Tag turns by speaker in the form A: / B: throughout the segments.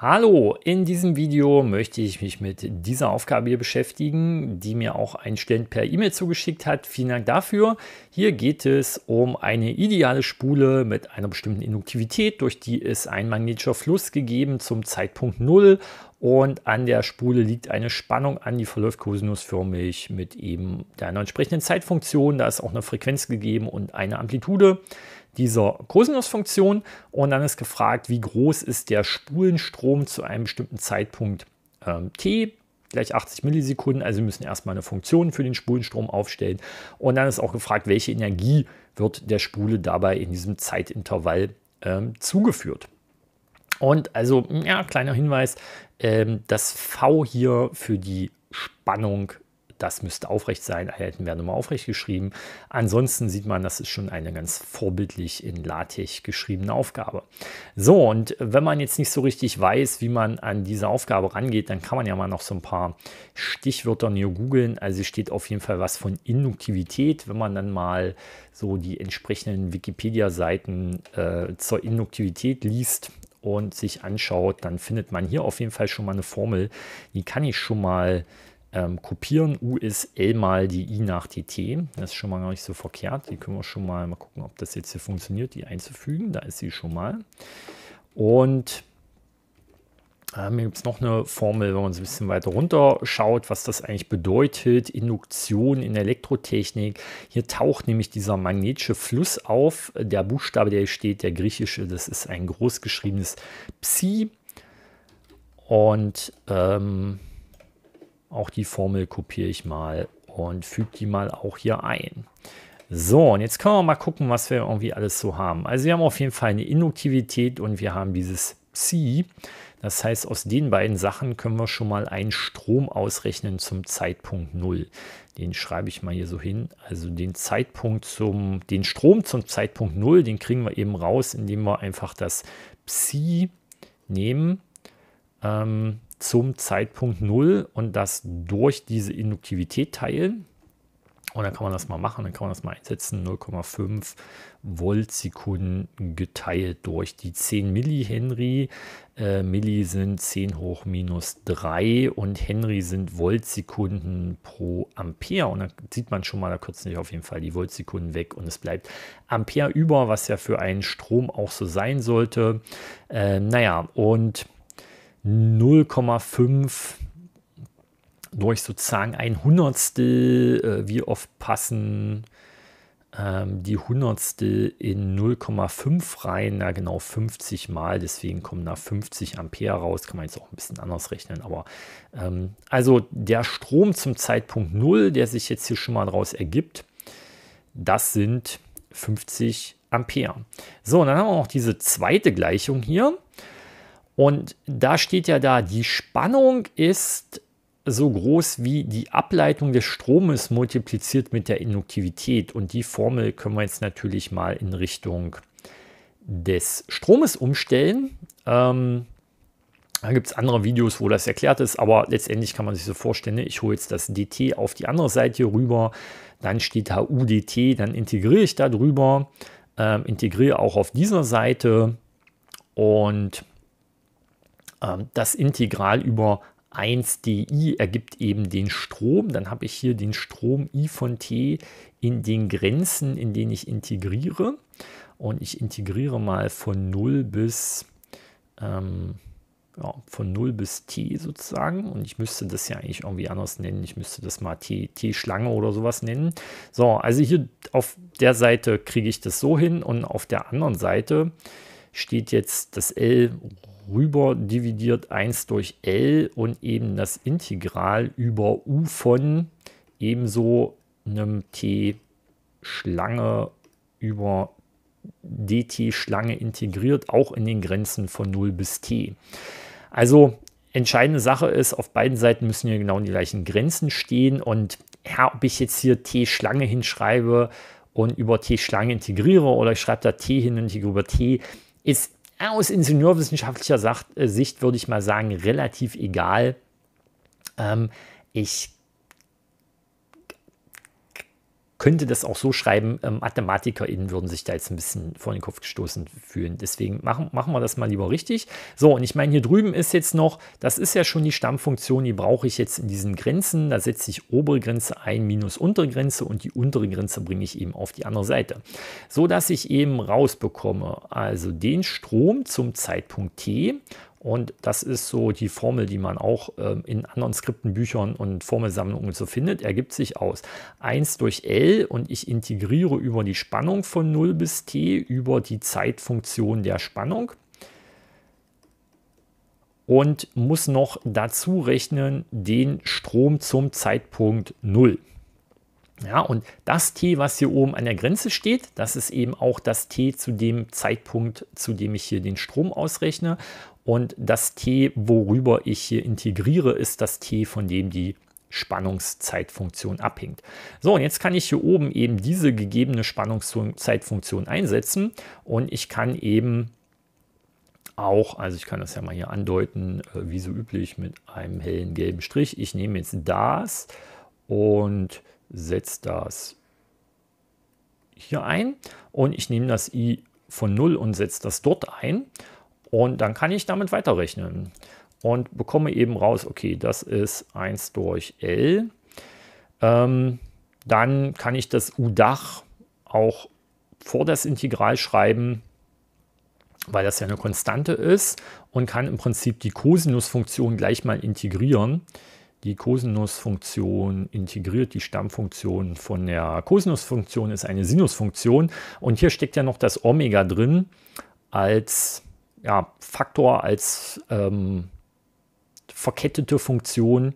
A: Hallo, in diesem Video möchte ich mich mit dieser Aufgabe hier beschäftigen, die mir auch ein Student per E-Mail zugeschickt hat. Vielen Dank dafür. Hier geht es um eine ideale Spule mit einer bestimmten Induktivität, durch die ist ein magnetischer Fluss gegeben zum Zeitpunkt 0 und an der Spule liegt eine Spannung an, die verläuft kosinusförmig mit eben der entsprechenden Zeitfunktion. Da ist auch eine Frequenz gegeben und eine Amplitude dieser Kosinusfunktion und dann ist gefragt, wie groß ist der Spulenstrom zu einem bestimmten Zeitpunkt ähm, t gleich 80 Millisekunden. Also wir müssen erstmal eine Funktion für den Spulenstrom aufstellen. Und dann ist auch gefragt, welche Energie wird der Spule dabei in diesem Zeitintervall ähm, zugeführt. Und also, ja, kleiner Hinweis, ähm, das V hier für die Spannung das müsste aufrecht sein, Einheiten werden immer aufrecht geschrieben. Ansonsten sieht man, das ist schon eine ganz vorbildlich in LaTeX geschriebene Aufgabe. So, und wenn man jetzt nicht so richtig weiß, wie man an diese Aufgabe rangeht, dann kann man ja mal noch so ein paar Stichwörter hier googeln. Also steht auf jeden Fall was von Induktivität, wenn man dann mal so die entsprechenden Wikipedia-Seiten äh, zur Induktivität liest, und sich anschaut, dann findet man hier auf jeden Fall schon mal eine Formel, die kann ich schon mal ähm, kopieren. U ist L mal die I nach dt. Das ist schon mal gar nicht so verkehrt. Die können wir schon mal, mal gucken, ob das jetzt hier funktioniert, die einzufügen. Da ist sie schon mal. Und ähm, hier gibt es noch eine Formel, wenn man so ein bisschen weiter runter schaut, was das eigentlich bedeutet. Induktion in Elektrotechnik. Hier taucht nämlich dieser magnetische Fluss auf. Der Buchstabe, der hier steht, der griechische, das ist ein großgeschriebenes Psi. Und ähm, auch die Formel kopiere ich mal und füge die mal auch hier ein. So, und jetzt können wir mal gucken, was wir irgendwie alles so haben. Also wir haben auf jeden Fall eine Induktivität und wir haben dieses Psi. Das heißt, aus den beiden Sachen können wir schon mal einen Strom ausrechnen zum Zeitpunkt 0. Den schreibe ich mal hier so hin. Also den Zeitpunkt zum, den Strom zum Zeitpunkt 0, den kriegen wir eben raus, indem wir einfach das Psi nehmen. Ähm, zum Zeitpunkt 0 und das durch diese Induktivität teilen. Und dann kann man das mal machen, dann kann man das mal einsetzen. 0,5 Volt Sekunden geteilt durch die 10 Millihenry. Äh, Milli sind 10 hoch minus 3 und Henry sind Voltsekunden pro Ampere. Und dann sieht man schon mal, da kürzen sich auf jeden Fall die Voltsekunden weg und es bleibt Ampere über, was ja für einen Strom auch so sein sollte. Äh, naja, und 0,5 durch sozusagen ein Hundertstel, äh, wie oft passen ähm, die Hundertstel in 0,5 rein, na genau 50 mal, deswegen kommen da 50 Ampere raus, kann man jetzt auch ein bisschen anders rechnen, aber ähm, also der Strom zum Zeitpunkt 0, der sich jetzt hier schon mal daraus ergibt, das sind 50 Ampere. So, dann haben wir noch diese zweite Gleichung hier. Und da steht ja da, die Spannung ist so groß wie die Ableitung des Stromes multipliziert mit der Induktivität. Und die Formel können wir jetzt natürlich mal in Richtung des Stromes umstellen. Ähm, da gibt es andere Videos, wo das erklärt ist, aber letztendlich kann man sich so vorstellen, ne, ich hole jetzt das dt auf die andere Seite rüber, dann steht da UDT, dann integriere ich da drüber, ähm, integriere auch auf dieser Seite und ähm, das Integral über 1 di ergibt eben den Strom. Dann habe ich hier den Strom i von t in den Grenzen, in denen ich integriere. Und ich integriere mal von 0 bis, ähm, ja, von 0 bis t sozusagen. Und ich müsste das ja eigentlich irgendwie anders nennen. Ich müsste das mal t-Schlange oder sowas nennen. So, also hier auf der Seite kriege ich das so hin und auf der anderen Seite steht jetzt das L rüber dividiert 1 durch L und eben das Integral über U von ebenso einem T Schlange über dt Schlange integriert, auch in den Grenzen von 0 bis t. Also entscheidende Sache ist, auf beiden Seiten müssen hier genau die gleichen Grenzen stehen und ja, ob ich jetzt hier t Schlange hinschreibe und über t Schlange integriere oder ich schreibe da t hin und integriere über t, ist aus ingenieurwissenschaftlicher äh, Sicht würde ich mal sagen, relativ egal. Ähm, ich könnte das auch so schreiben, ähm, MathematikerInnen würden sich da jetzt ein bisschen vor den Kopf gestoßen fühlen. Deswegen machen, machen wir das mal lieber richtig. So, und ich meine, hier drüben ist jetzt noch, das ist ja schon die Stammfunktion, die brauche ich jetzt in diesen Grenzen. Da setze ich obere Grenze ein minus Untergrenze und die untere Grenze bringe ich eben auf die andere Seite. So dass ich eben rausbekomme, also den Strom zum Zeitpunkt t und das ist so die Formel, die man auch ähm, in anderen Skriptenbüchern und Formelsammlungen so findet. Ergibt sich aus 1 durch L und ich integriere über die Spannung von 0 bis t über die Zeitfunktion der Spannung. Und muss noch dazu rechnen den Strom zum Zeitpunkt 0. Ja, und das T, was hier oben an der Grenze steht, das ist eben auch das T zu dem Zeitpunkt, zu dem ich hier den Strom ausrechne. Und das T, worüber ich hier integriere, ist das T, von dem die Spannungszeitfunktion abhängt. So, und jetzt kann ich hier oben eben diese gegebene Spannungszeitfunktion einsetzen und ich kann eben auch, also ich kann das ja mal hier andeuten, äh, wie so üblich mit einem hellen gelben Strich. Ich nehme jetzt das und setze das hier ein und ich nehme das i von 0 und setze das dort ein. Und dann kann ich damit weiterrechnen und bekomme eben raus, okay, das ist 1 durch L. Ähm, dann kann ich das U-Dach auch vor das Integral schreiben, weil das ja eine Konstante ist und kann im Prinzip die Kosinusfunktion gleich mal integrieren. Die Kosinusfunktion integriert die Stammfunktion von der Kosinusfunktion, ist eine Sinusfunktion. Und hier steckt ja noch das Omega drin als ja, Faktor, als ähm, verkettete Funktion.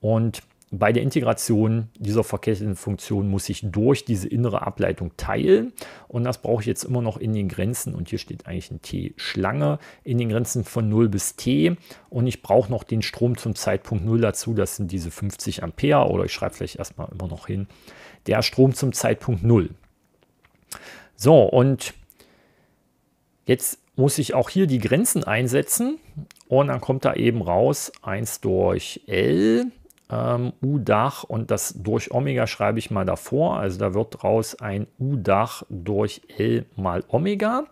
A: Und bei der Integration dieser verketteten Funktion muss ich durch diese innere Ableitung teilen. Und das brauche ich jetzt immer noch in den Grenzen. Und hier steht eigentlich ein T-Schlange in den Grenzen von 0 bis T. Und ich brauche noch den Strom zum Zeitpunkt 0 dazu. Das sind diese 50 Ampere. Oder ich schreibe vielleicht erstmal immer noch hin. Der Strom zum Zeitpunkt 0. So, und jetzt muss ich auch hier die Grenzen einsetzen und dann kommt da eben raus 1 durch L, ähm, U-Dach und das durch Omega schreibe ich mal davor. Also da wird raus ein U-Dach durch L mal Omega.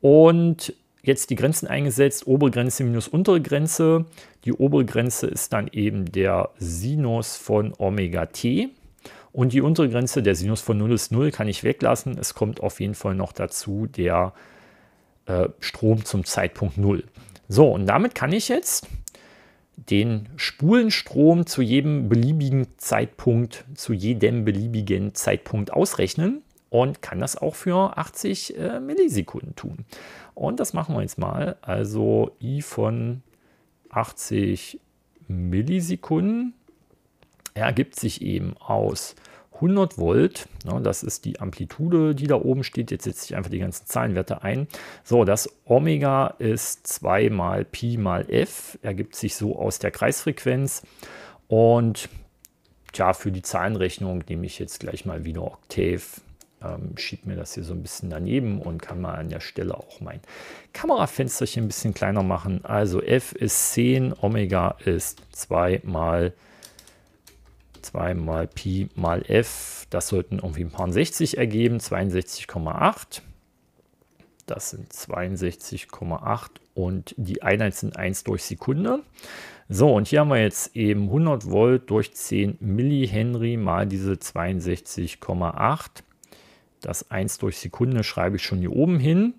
A: Und jetzt die Grenzen eingesetzt, obere Grenze minus untere Grenze. Die obere Grenze ist dann eben der Sinus von Omega t. Und die untere Grenze, der Sinus von 0 ist 0, kann ich weglassen. Es kommt auf jeden Fall noch dazu der äh, Strom zum Zeitpunkt 0. So, und damit kann ich jetzt den Spulenstrom zu jedem beliebigen Zeitpunkt, zu jedem beliebigen Zeitpunkt ausrechnen und kann das auch für 80 äh, Millisekunden tun. Und das machen wir jetzt mal. Also i von 80 Millisekunden ergibt sich eben aus 100 Volt, ja, das ist die Amplitude, die da oben steht. Jetzt setze ich einfach die ganzen Zahlenwerte ein. So, das Omega ist 2 mal Pi mal F, ergibt sich so aus der Kreisfrequenz. Und ja, für die Zahlenrechnung nehme ich jetzt gleich mal wieder Octave, ähm, schiebe mir das hier so ein bisschen daneben und kann mal an der Stelle auch mein Kamerafensterchen ein bisschen kleiner machen. Also F ist 10, Omega ist 2 mal Pi 2 mal Pi mal F, das sollten irgendwie ein paar 60 ergeben, 62,8. Das sind 62,8 und die Einheit sind 1 durch Sekunde. So, und hier haben wir jetzt eben 100 Volt durch 10 Millihenry mal diese 62,8. Das 1 durch Sekunde schreibe ich schon hier oben hin.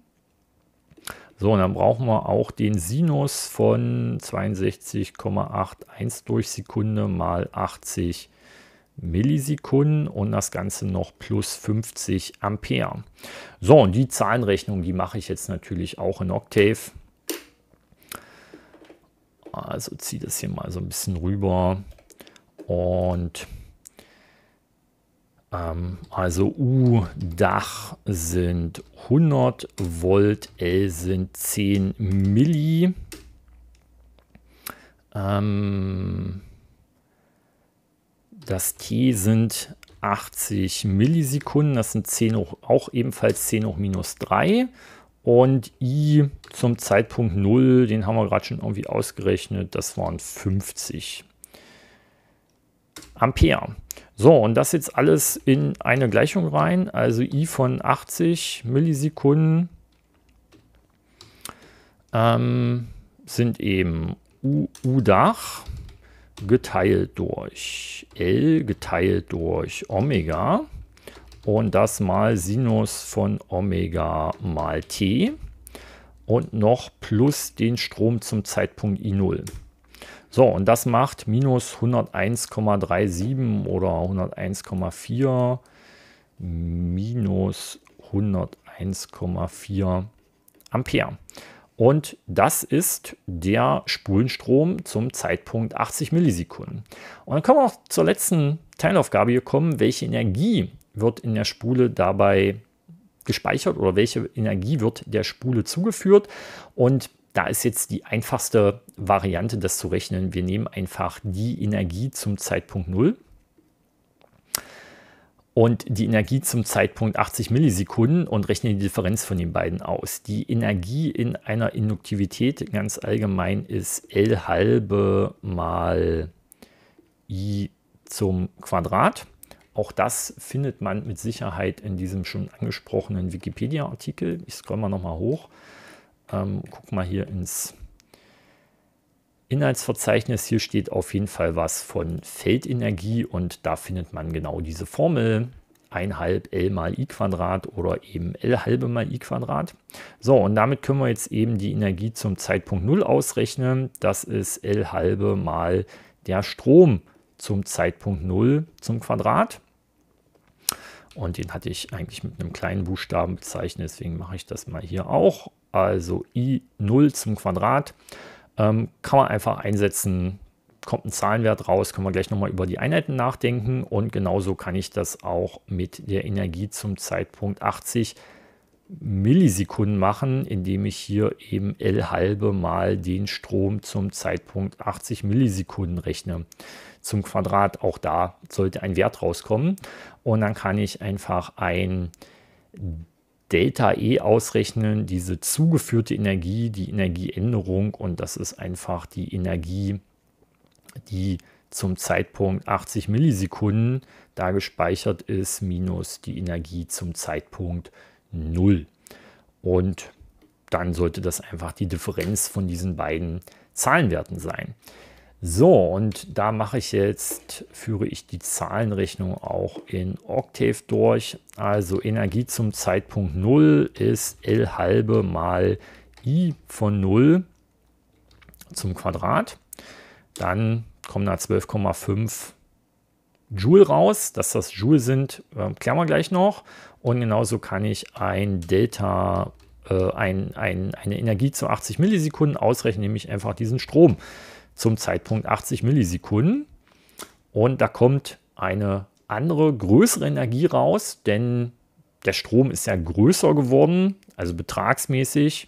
A: So, und dann brauchen wir auch den Sinus von 62,8 1 durch Sekunde mal 80 Millisekunden und das Ganze noch plus 50 Ampere. So, und die Zahlenrechnung, die mache ich jetzt natürlich auch in Octave. Also ziehe das hier mal so ein bisschen rüber und ähm, also U-Dach sind 100 Volt, L sind 10 Milli. Ähm, das T sind 80 Millisekunden, das sind 10 hoch, auch ebenfalls 10 hoch minus 3. Und I zum Zeitpunkt 0, den haben wir gerade schon irgendwie ausgerechnet, das waren 50 Ampere. So, und das jetzt alles in eine Gleichung rein, also I von 80 Millisekunden ähm, sind eben U, U Dach geteilt durch L geteilt durch Omega und das mal Sinus von Omega mal T und noch plus den Strom zum Zeitpunkt I0. So, und das macht minus 101,37 oder 101,4 minus 101,4 Ampere. Und das ist der Spulenstrom zum Zeitpunkt 80 Millisekunden. Und dann kommen wir auch zur letzten Teilaufgabe hier kommen. Welche Energie wird in der Spule dabei gespeichert oder welche Energie wird der Spule zugeführt? Und da ist jetzt die einfachste Variante, das zu rechnen. Wir nehmen einfach die Energie zum Zeitpunkt 0 und die Energie zum Zeitpunkt 80 Millisekunden und rechne die Differenz von den beiden aus. Die Energie in einer Induktivität ganz allgemein ist L halbe mal I zum Quadrat. Auch das findet man mit Sicherheit in diesem schon angesprochenen Wikipedia-Artikel. Ich scroll mal nochmal hoch, ähm, guck mal hier ins Inhaltsverzeichnis. Hier steht auf jeden Fall was von Feldenergie und da findet man genau diese Formel. 1,5 L mal I Quadrat oder eben L halbe mal I Quadrat. So, und damit können wir jetzt eben die Energie zum Zeitpunkt 0 ausrechnen. Das ist L halbe mal der Strom zum Zeitpunkt 0 zum Quadrat. Und den hatte ich eigentlich mit einem kleinen Buchstaben bezeichnet, deswegen mache ich das mal hier auch. Also I 0 zum Quadrat ähm, kann man einfach einsetzen. Kommt ein Zahlenwert raus, können wir gleich nochmal über die Einheiten nachdenken. Und genauso kann ich das auch mit der Energie zum Zeitpunkt 80 Millisekunden machen, indem ich hier eben L halbe mal den Strom zum Zeitpunkt 80 Millisekunden rechne. Zum Quadrat, auch da sollte ein Wert rauskommen. Und dann kann ich einfach ein Delta E ausrechnen, diese zugeführte Energie, die Energieänderung und das ist einfach die Energie, die zum Zeitpunkt 80 Millisekunden da gespeichert ist, minus die Energie zum Zeitpunkt 0. Und dann sollte das einfach die Differenz von diesen beiden Zahlenwerten sein. So, und da mache ich jetzt, führe ich die Zahlenrechnung auch in Octave durch. Also Energie zum Zeitpunkt 0 ist L halbe mal I von 0 zum Quadrat. Dann kommen da 12,5 Joule raus. Dass das Joule sind, äh, klären wir gleich noch. Und genauso kann ich ein Delta, äh, ein, ein, eine Energie zu 80 Millisekunden ausrechnen, nämlich einfach diesen Strom zum Zeitpunkt 80 Millisekunden. Und da kommt eine andere, größere Energie raus, denn der Strom ist ja größer geworden, also betragsmäßig.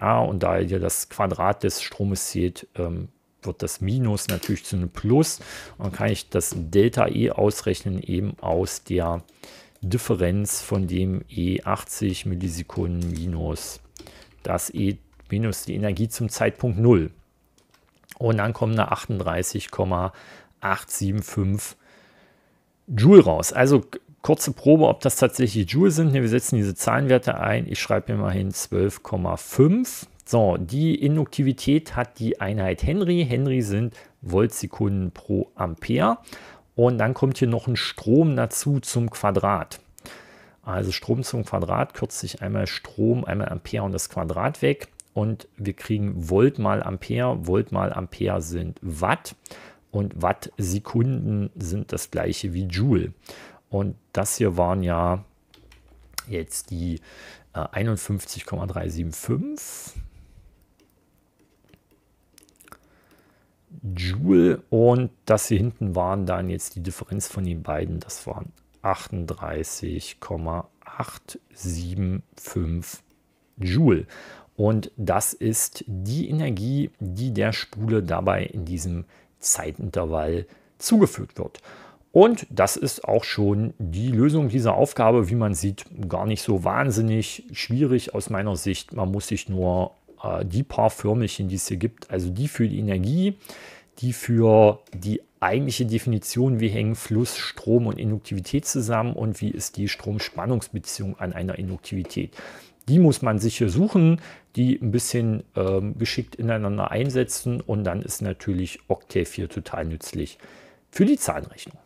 A: Ja, und da ihr das Quadrat des Stromes zählt, ähm, wird das Minus natürlich zu einem Plus. Und kann ich das Delta E ausrechnen, eben aus der Differenz von dem E 80 Millisekunden minus das E minus die Energie zum Zeitpunkt 0. Und dann kommen da 38,875 Joule raus. Also kurze Probe, ob das tatsächlich Joule sind. wir setzen diese Zahlenwerte ein. Ich schreibe mir mal hin 12,5. So, die Induktivität hat die Einheit Henry. Henry sind Voltsekunden pro Ampere. Und dann kommt hier noch ein Strom dazu zum Quadrat. Also Strom zum Quadrat kürze ich einmal Strom, einmal Ampere und das Quadrat weg und wir kriegen Volt mal Ampere. Volt mal Ampere sind Watt und Wattsekunden sind das gleiche wie Joule. Und das hier waren ja jetzt die äh, 51,375 Joule und das hier hinten waren dann jetzt die Differenz von den beiden, das waren 38,875 Joule. Und das ist die Energie, die der Spule dabei in diesem Zeitintervall zugefügt wird. Und das ist auch schon die Lösung dieser Aufgabe, wie man sieht, gar nicht so wahnsinnig schwierig aus meiner Sicht. Man muss sich nur äh, die paar Förmchen, die es hier gibt, also die für die Energie, die für die eigentliche Definition, wie hängen Fluss, Strom und Induktivität zusammen und wie ist die Stromspannungsbeziehung an einer Induktivität. Die muss man sich hier suchen die ein bisschen ähm, geschickt ineinander einsetzen und dann ist natürlich Octave hier total nützlich für die Zahlenrechnung.